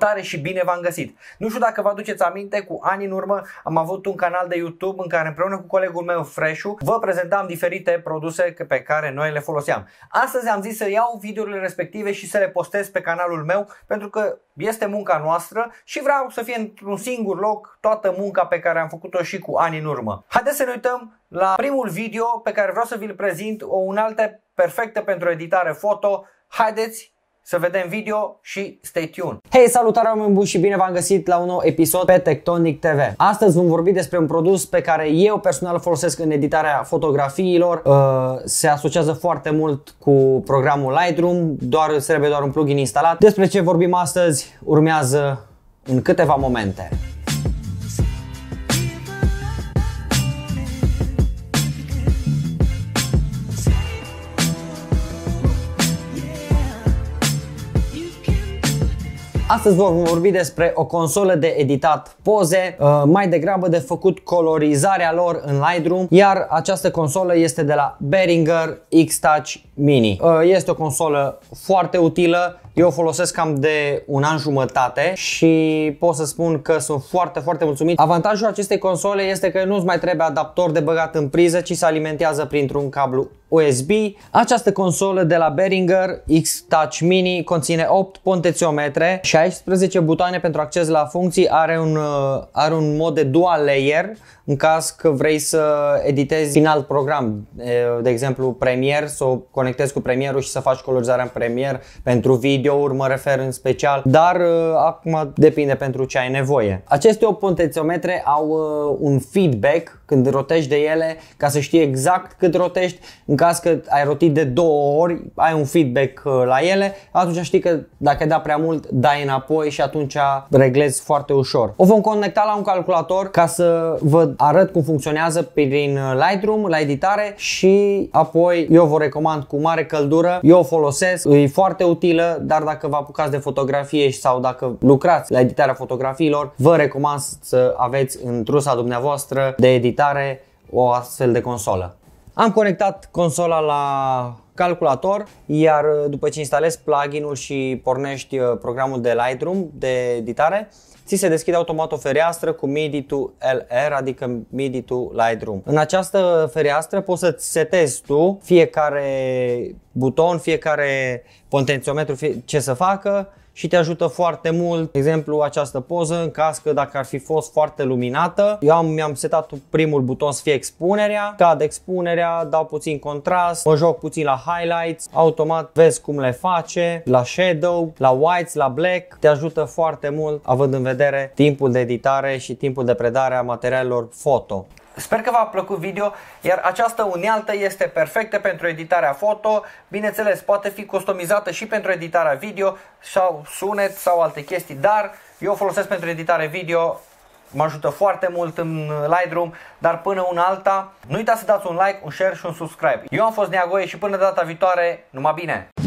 Salutare și bine v-am găsit! Nu știu dacă vă aduceți aminte, cu ani în urmă am avut un canal de YouTube în care împreună cu colegul meu Freshu vă prezentam diferite produse pe care noi le foloseam. Astăzi am zis să iau videourile respective și să le postez pe canalul meu pentru că este munca noastră și vreau să fie într-un singur loc toată munca pe care am făcut-o și cu ani în urmă. Haideți să ne uităm la primul video pe care vreau să vi-l prezint, o unaltă perfectă pentru editare foto. Haideți să vedem video și stay tuned. Hei, salutare oameni buni și bine v-am găsit la un nou episod pe Tectonic TV. Astăzi vom vorbi despre un produs pe care eu personal folosesc în editarea fotografiilor. Uh, se asociază foarte mult cu programul Lightroom, doar trebuie doar un plugin instalat. Despre ce vorbim astăzi urmează în câteva momente. Astăzi vom vorbi despre o consolă de editat poze, uh, mai degrabă de făcut colorizarea lor în Lightroom, iar această consolă este de la Behringer X-Touch Mini. Uh, este o consolă foarte utilă, eu o folosesc cam de un an jumătate și pot să spun că sunt foarte, foarte mulțumit. Avantajul acestei console este că nu-ți mai trebuie adaptor de băgat în priză, ci se alimentează printr-un cablu USB. Această consolă de la Behringer X-Touch Mini conține 8 pontețiometre, 16 butoane pentru acces la funcții, are un, uh, are un mod de dual layer în caz că vrei să editezi final program, uh, de exemplu Premiere, să o conectezi cu Premiere-ul și să faci colorizarea în Premiere pentru video videouri mă refer în special, dar uh, acum depinde pentru ce ai nevoie. Aceste 8 potențiometre au uh, un feedback când rotești de ele ca să știi exact cât rotești. În caz că ai rotit de două ori, ai un feedback uh, la ele, atunci știi că dacă da prea mult, dai înapoi și atunci reglezi foarte ușor. O vom conecta la un calculator ca să vă arăt cum funcționează prin Lightroom, la editare și apoi eu vă recomand cu mare căldură, eu o folosesc, e foarte utilă, dar dacă vă apucați de fotografie sau dacă lucrați la editarea fotografiilor, vă recomand să aveți în trusa dumneavoastră de editare o astfel de consolă. Am conectat consola la calculator, iar uh, după ce instalezi pluginul și pornești uh, programul de Lightroom de editare, ți se deschide automat o fereastră cu MIDI to LR, adică MIDI to Lightroom. În această fereastră poți să-ți setezi tu fiecare buton, fiecare potențiometru fie, ce să facă și te ajută foarte mult. De exemplu, această poză în cască, dacă ar fi fost foarte luminată, eu am, mi-am setat primul buton să fie expunerea, cad expunerea, dau puțin contrast, mă joc puțin la highlights, automat vezi cum le face, la shadow, la whites, la black, te ajută foarte mult având în vedere timpul de editare și timpul de predare a materialelor foto. Sper că v-a plăcut video, iar această unealtă este perfectă pentru editarea foto, bineînțeles poate fi customizată și pentru editarea video sau sunet sau alte chestii, dar eu o folosesc pentru editare video, mă ajută foarte mult în Lightroom, dar până una alta, nu uitați să dați un like, un share și un subscribe. Eu am fost Neagoie și până data viitoare, numai bine!